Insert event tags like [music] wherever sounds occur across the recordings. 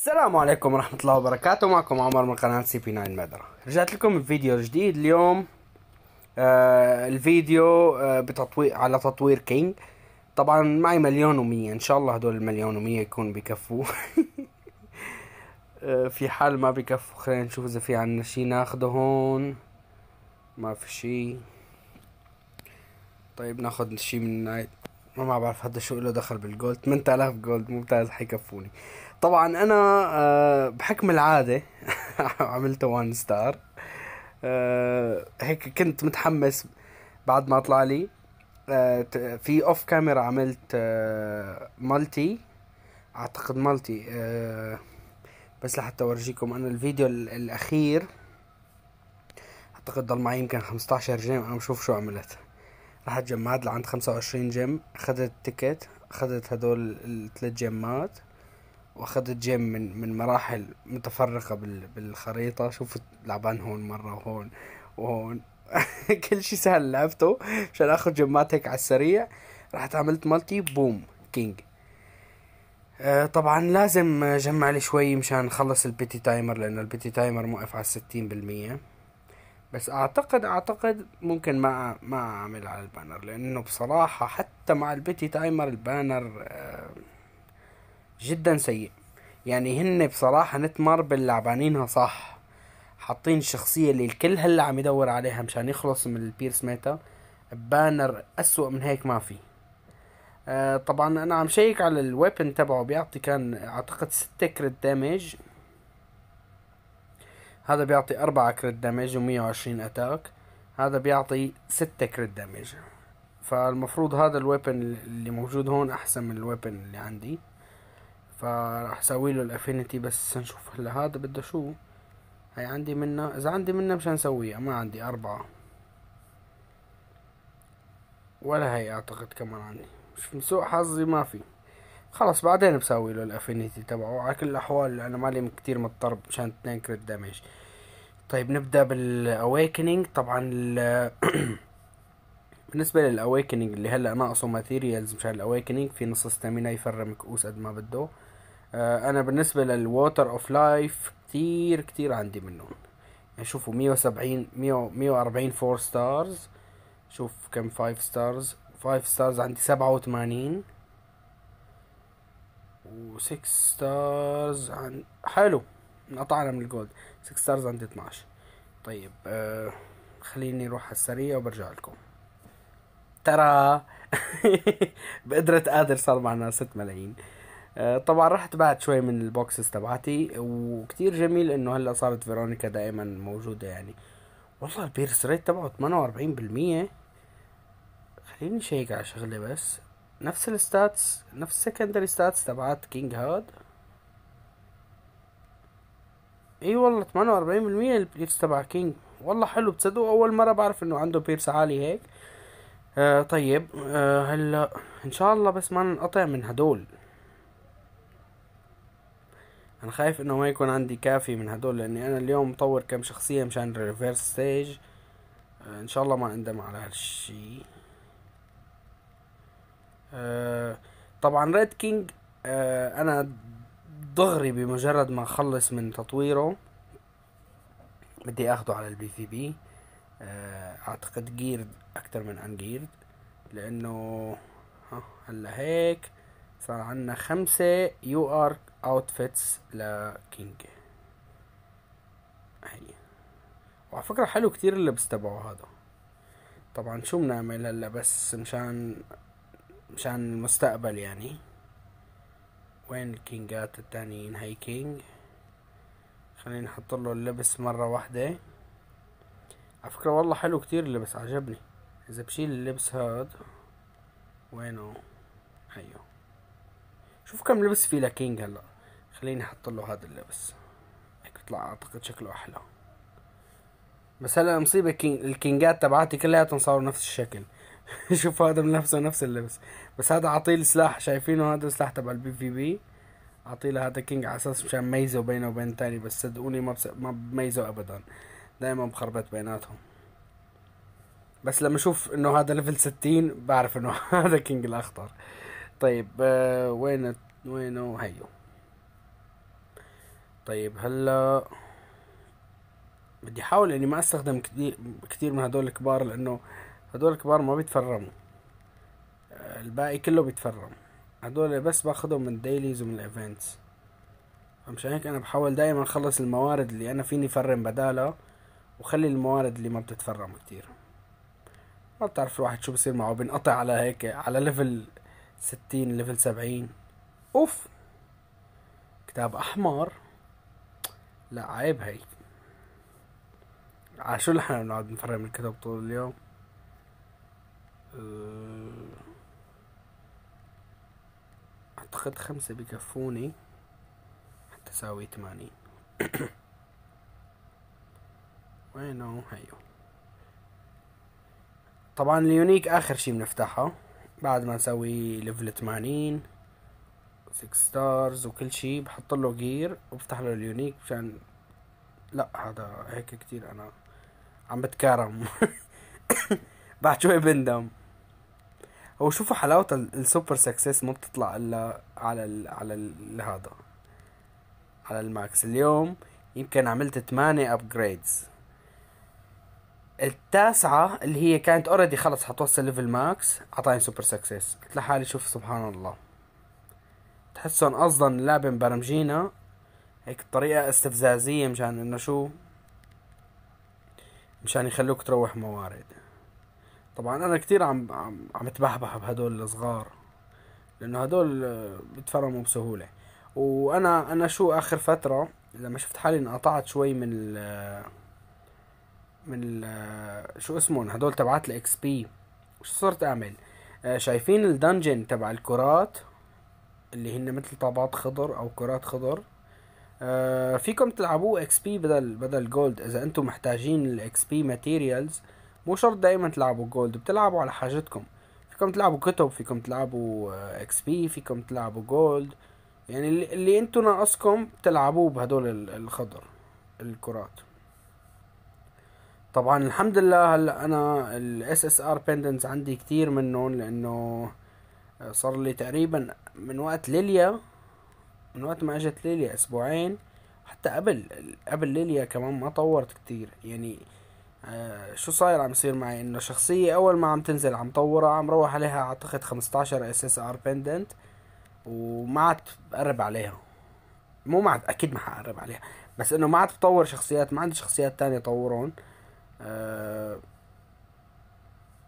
السلام عليكم ورحمة الله وبركاته معكم عمر من قناة سي بي 9 مدرة رجعت لكم بفيديو جديد اليوم آه الفيديو آه بتطوير على تطوير كينج طبعا معي مليون ومية ان شاء الله هدول المليون ومية يكون بكفوا [laughs] آه في حال ما بكفوا خلينا نشوف اذا في عنا شي ناخده هون ما في شي طيب ناخد شي من نايت ما بعرف هذا شو له دخل بالجولد 8000 جولد ممتاز حيكفوني طبعا انا آه، بحكم العاده عملته وان ستار هيك كنت متحمس بعد ما طلع لي آه، في اوف كاميرا عملت مالتي آه، اعتقد مالتي بس لحتى اورجيكم انا الفيديو الاخير اعتقد ضل معي يمكن 15 جيم انا بشوف شو عملت رحت جمعت لعند 25 جيم اخذت تيكت اخذت هدول الثلاث جيمات واخذت جيم من من مراحل متفرقة بال بالخريطة شفت لعبان هون مرة وهون وهون [laughs] كل شيء سهل لعبته عشان اخذ جيمات هيك على السريع رحت عملت مالتي بوم كينج أه طبعا لازم اجمع لي شوي مشان اخلص البيتي تايمر لانه البيتي تايمر موقف على الستين بالمية بس اعتقد اعتقد ممكن ما ما اعمل على البانر لانه بصراحة حتى مع البيتي تايمر البانر أه جدا سيء يعني هن بصراحة نت ماربل لعبانينها صح حاطين الشخصية اللي الكل هلا عم يدور عليها مشان يخلص من البيرس ميتا بانر اسوء من هيك ما في آه طبعا انا عم شيك على الويبن تبعه بيعطي كان اعتقد ستة كريت دامج هذا بيعطي أربعة كريت دامج ومية وعشرين اتاك هذا بيعطي ستة كريت دامج فالمفروض هذا الويبن اللي موجود هون احسن من الويبن اللي عندي فراح اسوي له الافينيتي بس نشوف هلا هذا بده شو هي عندي منه اذا عندي منه مشان نسويها ما عندي اربعة ولا هي اعتقد كمان عندي مش من سوء حظي ما في خلص بعدين بسوي له الافينيتي تبعه على كل الاحوال انا مالي كتير مضطرب مشان اتنين كريت دامج طيب نبدا بالاويكنينج طبعا [clears throat] بالنسبة للاويكنينج اللي هلا ناقصه ماتيريالز مشان الاويكنينج في نص ستامينا يفرم كؤوس قد ما بده آه، انا بالنسبه للووتر اوف لايف كتير كتير عندي منهم يعني مية شوفوا 170 100 140 فور ستارز شوف كم 5 ستارز 5 ستارز عندي 87 و6 ستارز عن حلو انقطعنا من الجولد 6 ستارز عندي 12 طيب آه خليني اروح على السريع وبرجع لكم ترى [laughs] بقدرة قادر صار معنا 6 ملايين آه، طبعا رحت بعد شوي من البوكسز تبعتي وكتير جميل انه هلا صارت فيرونيكا دائما موجوده يعني والله البيرس ريت تبعه 48% خليني شيك على شغله بس نفس الستاتس نفس السكندري ستاتس تبعت كينج هاد اي والله 48% البيرس تبع كينج والله حلو بتصدقوا اول مره بعرف انه عنده بيرس عالي هيك آه طيب آه هلا ان شاء الله بس ما ننقطع من هدول انا خايف انه ما يكون عندي كافي من هدول لاني انا اليوم مطور كم شخصية مشان ريفيرس ستيج آه، ان شاء الله ما اندم على هالشي آه، طبعا ريد كينج آه، انا دغري بمجرد ما اخلص من تطويره بدي اخده على البي في بي اعتقد جيرد اكتر من انجيرد لانه هلا هيك فعنا خمسة يو ار اوتفيتس لكينج هي وعلى فكرة حلو كتير اللبس تبعه هذا طبعا شو بنعمل هلا بس مشان مشان المستقبل يعني وين الكينجات التانيين هاي كينج خلينا نحط له اللبس مرة واحدة على فكرة والله حلو كتير اللبس عجبني اذا بشيل اللبس هاد وينه شوف كم لبس في لكينج هلا خليني احط له هذا اللبس هيك بيطلع اعتقد شكله احلى بس هلا المصيبه كين... الكينجات تبعاتي كلها صاروا نفس الشكل [laughs] شوف هذا نفسه نفس اللبس بس هذا اعطيه السلاح شايفينه هذا السلاح تبع البي في بي اعطيه لهذا كينج على اساس مشان ميزه بينه وبين تاني بس صدقوني ما بس... ما بميزه ابدا دائما بخربط بيناتهم بس لما اشوف انه هذا ليفل 60 بعرف انه [laughs] هذا كينج الاخطر طيب آه، وين وين هيو طيب هلا بدي احاول اني ما استخدم كثير من هدول الكبار لانه هدول الكبار ما بيتفرموا آه، الباقي كله بيتفرم هدول بس باخذهم من الديليز ومن الايفنتس فمشان هيك انا بحاول دائما اخلص الموارد اللي انا فيني فرم بدالها وخلي الموارد اللي ما بتتفرم كتير ما بتعرف الواحد شو بصير معه بينقطع على هيك على ليفل ستين ليفل سبعين اوف كتاب احمر لا عيب هاي عشو اللي احنا بنقعد نفرق من الكتب طول اليوم أه، اعتقد خمسة بكفوني حتى ساوي ثمانين [coughs] وينو هيو طبعا اليونيك اخر شي بنفتحه بعد ما نسوي ليفل 80 6 ستارز وكل شي بحط له جير وبفتح له اليونيك مشان لا هذا هيك كتير انا عم بتكارم [laughs] بعد شوي بندم هو شوفوا حلاوة السوبر سكسس ما بتطلع الا على ال على الـ هذا على الماكس اليوم يمكن عملت 8 ابجريدز التاسعة اللي هي كانت اوريدي خلص حتوصل ليفل ماكس عطاني سوبر سكسس قلت لحالي شوف سبحان الله تحسهم اصلا اللعبة مبرمجينا هيك بطريقة استفزازية مشان انه شو مشان يخلوك تروح موارد طبعا انا كتير عم عم, عم تبحبح بهدول الصغار لانه هدول آه، بتفرموا بسهولة وانا انا شو اخر فترة لما شفت حالي انقطعت شوي من آه، من شو اسمهم هدول تبعات الاكس بي شو صرت اعمل آه، شايفين الدنجن تبع الكرات اللي هن مثل طابات خضر او كرات خضر آه، فيكم تلعبوه اكس بي بدل بدل جولد اذا انتم محتاجين الاكس بي ماتيريالز مو شرط دائما تلعبوا جولد بتلعبوا على حاجتكم فيكم تلعبوا كتب فيكم تلعبوا اكس آه، بي فيكم تلعبوا جولد يعني اللي انتم ناقصكم تلعبوه بهدول الخضر الكرات طبعا الحمد لله هلا انا الاس اس ار بندنتس عندي كتير منهم لانه صار لي تقريبا من وقت ليليا من وقت ما اجت ليليا اسبوعين حتى قبل قبل ليليا كمان ما طورت كتير يعني آه شو صاير عم يصير معي انه شخصية اول ما عم تنزل عم طورها عم روح عليها اعتقد 15 اس اس ار بندنت وما عاد بقرب عليها مو ما عاد اكيد ما حقرب عليها بس انه ما عاد بطور شخصيات ما عندي شخصيات تانية طورهم آه آه،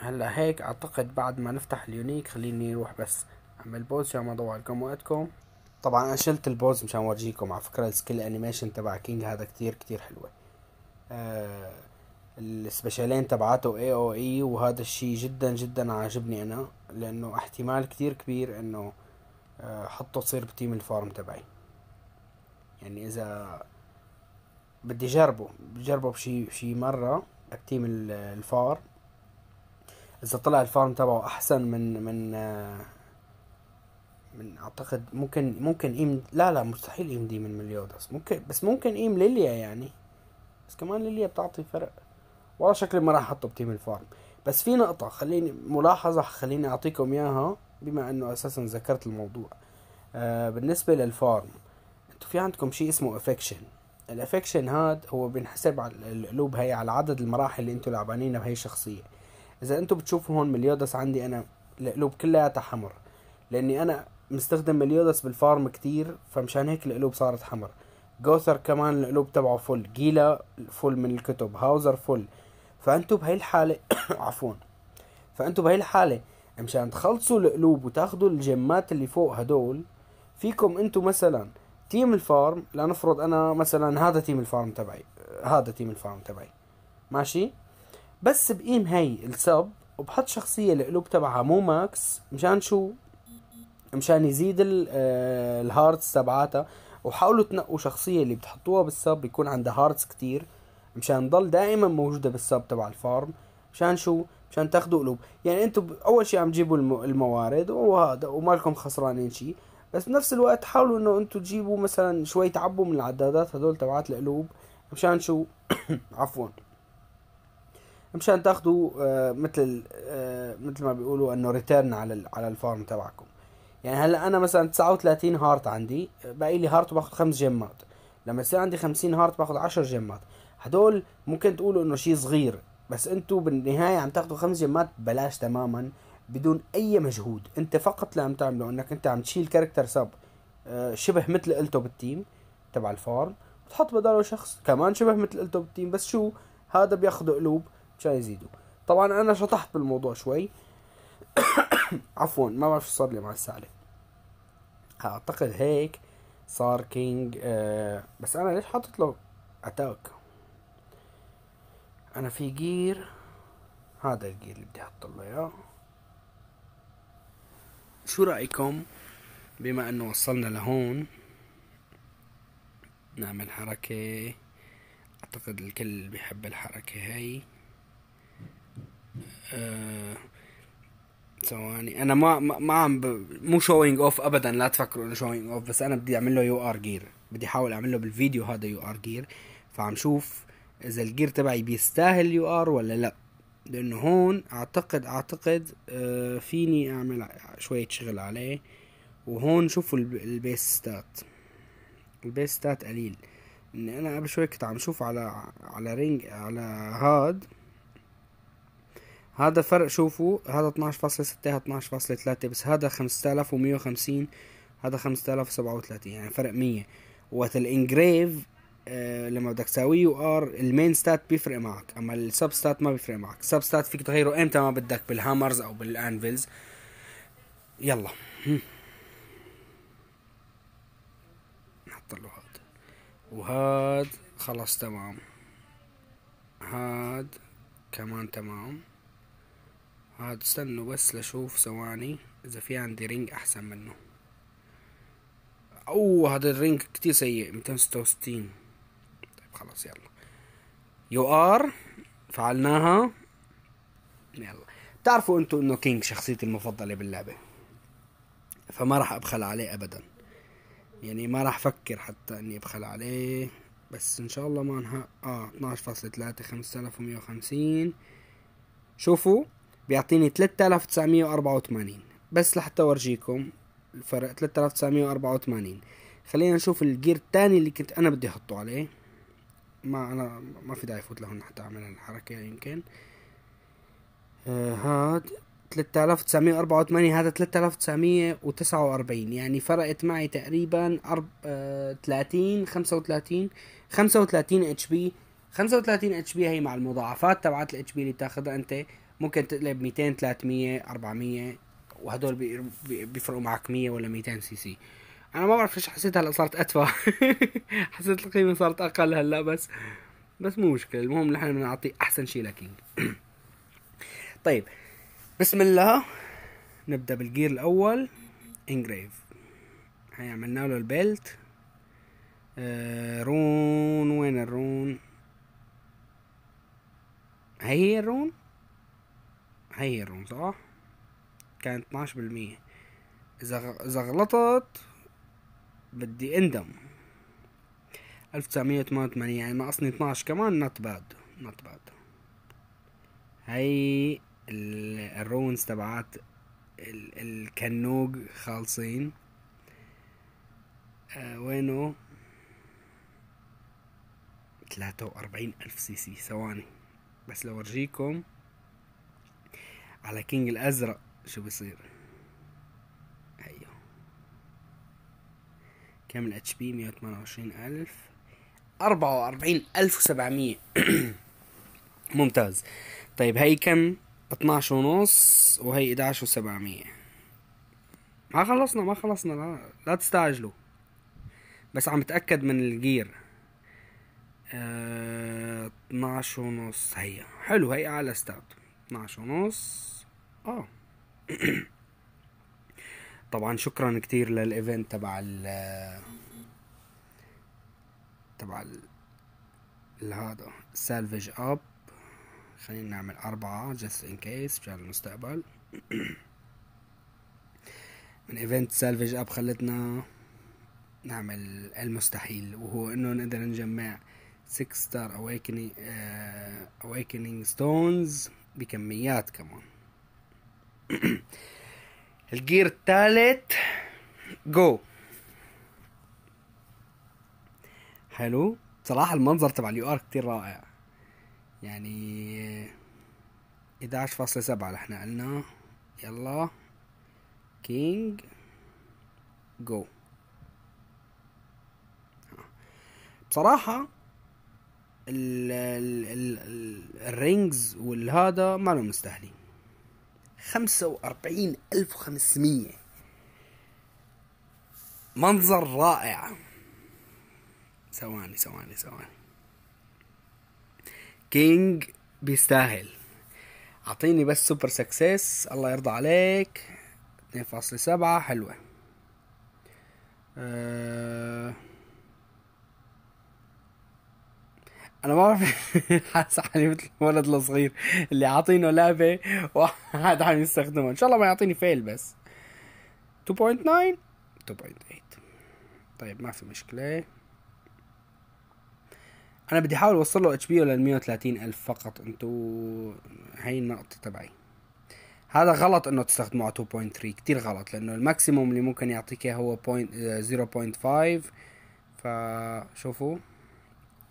هلا هيك اعتقد بعد ما نفتح اليونيك خليني اروح بس اعمل بوز عشان ما اضوع لكم وقتكم طبعا انا شلت البوز مشان اورجيكم على فكره السكيل انيميشن تبع كينج هذا كتير كتير حلوه أه السبيشالين تبعاته اي او اي وهذا الشيء جدا جدا عاجبني انا لانه احتمال كتير كبير انه آه، حطه تصير بتيم الفارم تبعي يعني اذا بدي جربه بجربه بشي شي مره اكتيم الفار اذا طلع الفارم تبعه احسن من من من اعتقد ممكن ممكن ايم لا لا مستحيل ايم دي من مليودس ممكن بس ممكن ايم ليليا يعني بس كمان ليليا بتعطي فرق والله شكلي ما راح احطه بتيم الفارم بس في نقطة خليني ملاحظة خليني اعطيكم اياها بما انه اساسا ذكرت الموضوع آه بالنسبة للفارم انتو في عندكم شيء اسمه افكشن الافكشن هاد هو بينحسب على القلوب هي على عدد المراحل اللي انتم لعبانينها بهي الشخصيه اذا انتم بتشوفوا هون مليودس عندي انا القلوب كلياتها حمر لاني انا مستخدم مليودس بالفارم كتير فمشان هيك القلوب صارت حمر جوثر كمان القلوب تبعه فل جيلا فل من الكتب هاوزر فل فانتم بهي الحاله [coughs] عفوا فانتم بهي الحاله مشان تخلصوا القلوب وتاخذوا الجمات اللي فوق هدول فيكم انتم مثلا تيم الفارم لنفرض انا مثلا هذا تيم الفارم تبعي هذا تيم الفارم تبعي ماشي بس بقيم هاي السب وبحط شخصية القلوب تبعها مو ماكس مشان شو مشان يزيد آه، الهارتس تبعاتها وحاولوا تنقوا شخصية اللي بتحطوها بالسب يكون عندها هارتس كتير مشان تضل دائما موجودة بالسب تبع الفارم مشان شو مشان تاخدوا قلوب يعني انتم اول شيء عم تجيبوا الموارد وهذا ومالكم خسرانين شيء بس نفس الوقت حاولوا انه انتوا تجيبوا مثلا شوي تعبوا من العدادات هدول تبعات القلوب مشان شو [coughs] عفوا مشان تاخذوا آه، مثل آه، مثل ما بيقولوا انه ريتيرن على على الفارم تبعكم يعني هلا انا مثلا 39 هارت عندي باقي لي هارت وباخذ خمس جيمات لما يصير عندي 50 هارت باخذ 10 جيمات هدول ممكن تقولوا انه شيء صغير بس انتوا بالنهايه عم تاخذوا خمس جيمات ببلاش تماما بدون اي مجهود انت فقط اللي عم تعمله انك انت عم تشيل كاركتر آه، سب شبه مثل قلته بالتيم تبع الفارم وتحط بداله شخص كمان شبه مثل قلته بالتيم بس شو هذا بياخذ قلوب مشان يزيدوا طبعا انا شطحت بالموضوع شوي [coughs] عفوا ما بعرف شو صار لي مع السالفة اعتقد هيك صار كينج آه بس انا ليش حاطط له اتاك انا في جير هذا الجير اللي بدي احط له اياه شو رأيكم بما انه وصلنا لهون نعمل حركة اعتقد الكل بيحب الحركة هاي أه ثواني انا ما ما عم ب... مو شوينج اوف ابدا لا تفكروا انه شوينج اوف بس انا بدي اعمل له يو ار جير بدي احاول اعمل له بالفيديو هذا يو ار جير فعم شوف اذا الجير تبعي بيستاهل يو ار ولا لا لان هون اعتقد اعتقد آه، فيني اعمل شوية شغل عليه وهون شوفوا البيس ستات البيس ستات قليل ان انا قبل شوي كنت عم شوف على على رينج على هاد هذا فرق شوفوا هذا 12.6 هذا 12.3 بس هذا 5150 هذا 5037 يعني فرق 100 وقت الانجريف آه، لما بدك تساويه وار المين ستات بيفرق معك اما السب ستات ما بيفرق معك سب ستات فيك تغيره امتى ما بدك بالهامرز او بالانفلز يلا نحط له هاد وهاد خلاص تمام هاد كمان تمام هاد استنوا بس لشوف ثواني اذا في عندي رينج احسن منه اوه هذا الرينج كتير سيء 266 خلاص يلا يو ار فعلناها يلا بتعرفوا انتوا انه كينج شخصيتي المفضلة باللعبة فما راح ابخل عليه ابدا يعني ما راح افكر حتى اني ابخل عليه بس ان شاء الله ما انها اه 12.3 5150 شوفوا بيعطيني 3984 بس لحتى اورجيكم الفرق 3984 خلينا نشوف الجير الثاني اللي كنت انا بدي احطه عليه ما انا ما في داعي افوت لهن حتى اعمل الحركة يمكن آه، هاد 3984 هذا 3949 يعني فرقت معي تقريبا 30 35 35 اتش بي 35 اتش بي هي مع المضاعفات تبعت الاتش بي اللي بتاخذها انت ممكن تقلب 200 300 400 وهدول بيفرقوا معك 100 ولا 200 سي سي انا ما بعرف ليش حسيت هلا صارت اتفه [laughs] حسيت القيمه صارت اقل هلا بس بس مو مشكله المهم نحن بدنا نعطي احسن شيء لكينج [clears throat] طيب بسم الله نبدا بالجير الاول انجريف هي عملنا له البيلت آه، رون وين الرون هي هي الرون هي هي الرون صح كانت 12% اذا اذا غلطت بدي اندم 1988 يعني ناقصني 12 كمان نوت باد نوت باد هي الرونز تبعات الكنوج خالصين أه وينو ثلاثة وأربعين ألف سي سي ثواني بس لو أرجيكم على كينج الأزرق شو بصير كام الاتش بي 128000 44700 ممتاز طيب هي كم 12 ونص وهي 11700 ما خلصنا ما خلصنا لا, لا تستعجلوا بس عم بتأكد من الجير اه... 12 ونص هي حلو هي اعلى ستاب 12 ونص اه [clears throat] طبعا شكرا كتير للايفنت تبع ال تبع هذا سالفج اب خلينا نعمل أربعة جست إن كيس مشان المستقبل [clears throat] من إيفنت سالفج أب خلتنا نعمل المستحيل وهو إنه نقدر نجمع 6 ستار اويكنينج ستونز بكميات كمان [clears throat] الجير الثالث جو حلو بصراحة المنظر تبع اليو ار كتير رائع يعني 11.7 اللي احنا قلنا يلا كينج جو بصراحة ال ال الرينجز والهذا ما لهم مستاهلين 45500 منظر رائع ثواني ثواني ثواني كينج بيستاهل اعطيني بس سوبر سكسس الله يرضى عليك 2.7 حلوه أه انا ما بعرف [laughs] حاسس حالي مثل الولد الصغير اللي عاطينه لعبه وقاعد عم يستخدمها ان شاء الله ما يعطيني فيل بس 2.9 2.8 طيب ما في مشكله انا بدي احاول اوصل له اتش بي لل 130 الف فقط انتو هي النقطه تبعي هذا غلط انه تستخدمه على 2.3 كتير غلط لانه الماكسيموم اللي ممكن يعطيك هو 0.5 آه، فشوفوا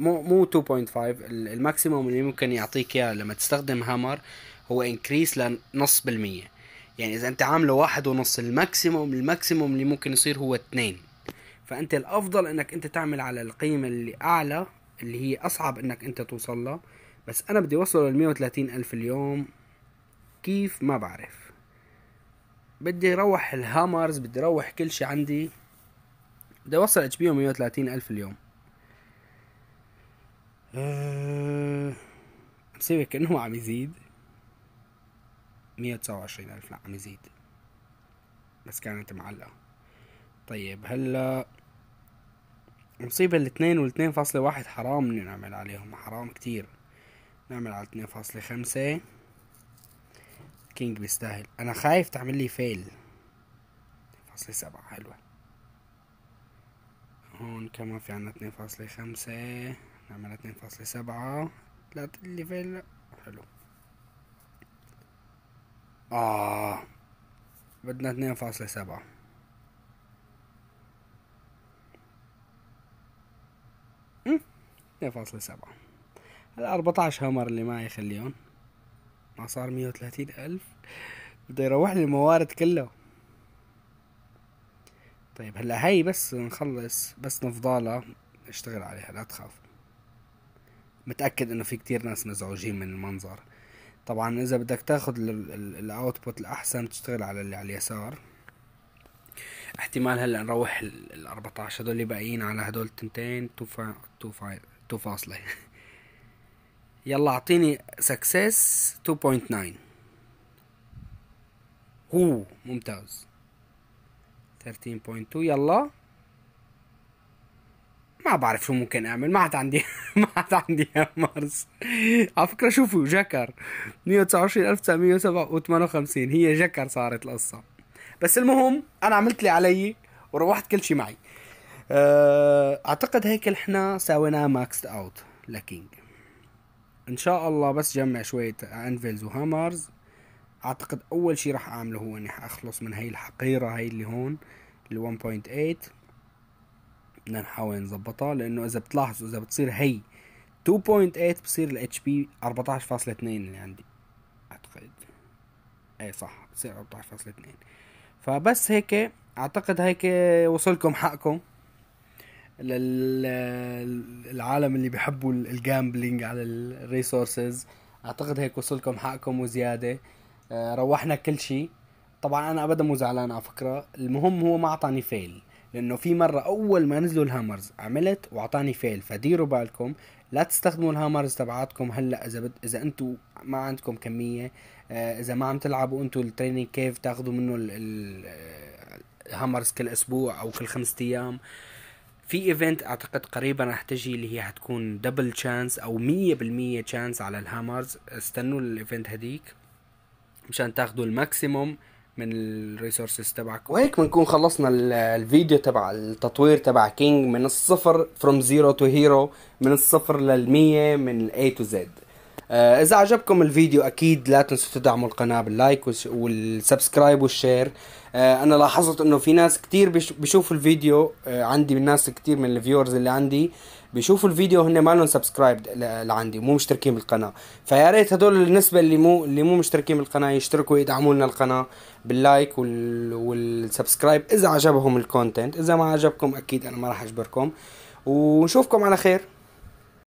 مو مو 2.5 الماكسيموم اللي ممكن يعطيك اياه لما تستخدم هامر هو انكريس لنص بالمية يعني اذا انت عامله واحد ونص الماكسيموم الماكسيموم اللي ممكن يصير هو اثنين فانت الافضل انك انت تعمل على القيمة اللي اعلى اللي هي اصعب انك انت توصل له بس انا بدي اوصله لل وثلاثين الف اليوم كيف ما بعرف بدي روح الهامرز بدي روح كل شي عندي بدي اوصل اتش بي 130 الف اليوم أه... مسيبك كأنه عم يزيد مية وتسعة وعشرين ألف لا عم يزيد بس كانت معلقة طيب هلا مصيبة الاثنين والاثنين فاصلة واحد حرام نعمل عليهم حرام كتير نعمل على اثنين فاصلة خمسة كينج بيستاهل أنا خايف تعمل لي فيل فاصلة سبعة حلوة هون كمان في عنا اثنين فاصلة خمسة نعمل اتنين فاصلة سبعة طلعت فيلا حلو آه بدنا اتنين فاصلة سبعة اتنين فاصلة سبعة هلا أربعتاش همر اللي معي خليهم ما صار مية وثلاثين ألف بده يروح لي الموارد كله طيب هلا هي بس نخلص بس نفضالها نشتغل عليها لا تخاف متاكد انه في كتير ناس مزعوجين من المنظر طبعا اذا بدك تاخد الاوتبوت الاحسن تشتغل على اللي على اليسار احتمال هلا نروح ال 14 هدول اللي باقيين على هدول التنتين تو فاصلة [laughs] يلا اعطيني سكسس 2.9 هو ممتاز 13.2 يلا ما بعرف شو ممكن اعمل ما عاد عندي [laughs] ما عاد عندي هامرز على فكره شوفوا جكر 129957 هي جكر صارت القصه بس المهم انا عملت لي علي وروحت كل شيء معي أه، اعتقد هيك احنا سويناه ماكس اوت لكينج ان شاء الله بس جمع شويه انفلز وهامرز اعتقد اول شيء راح اعمله هو اني حاخلص من هاي الحقيره هاي اللي هون ال 1.8 بدنا نحاول نظبطها لانه اذا بتلاحظوا اذا بتصير هي 2.8 بصير الاتش بي 14.2 اللي عندي اعتقد اي صح بصير 14.2 فبس هيك اعتقد هيك وصلكم حقكم للعالم اللي بيحبوا الجامبلينج على الريسورسز اعتقد هيك وصلكم حقكم وزياده آه، روحنا كل شيء طبعا انا ابدا مو زعلان على فكره المهم هو ما اعطاني فيل لانه في مرة اول ما نزلوا الهامرز عملت واعطاني فيل فديروا بالكم لا تستخدموا الهامرز تبعاتكم هلا اذا بد... اذا انتم ما عندكم كمية آه، اذا ما عم تلعبوا انتم التريننج كيف تاخذوا منه ال... ال... الهامرز كل اسبوع او كل خمسة ايام في ايفنت اعتقد قريبا رح تجي اللي هي حتكون دبل تشانس او مية بالمية تشانس على الهامرز استنوا الايفنت هديك مشان تاخذوا الماكسيموم من الريسورسز تبعك وهيك بنكون خلصنا الفيديو تبع التطوير تبع كينج من الصفر فروم زيرو تو هيرو من الصفر لل100 من A تو Z آه، اذا عجبكم الفيديو اكيد لا تنسوا تدعموا القناه باللايك والسبسكرايب والشير آه انا لاحظت انه في ناس كتير بيشوفوا الفيديو آه عندي من ناس كتير من الفيورز اللي عندي بيشوفوا الفيديو هن مالهم سبسكرايب لعندي مو مشتركين بالقناه فيا ريت هدول النسبه اللي مو اللي مو مشتركين بالقناه يشتركوا يدعموا لنا القناه باللايك وال... والسبسكرايب اذا عجبهم الكونتنت اذا ما عجبكم اكيد انا ما راح اجبركم ونشوفكم على خير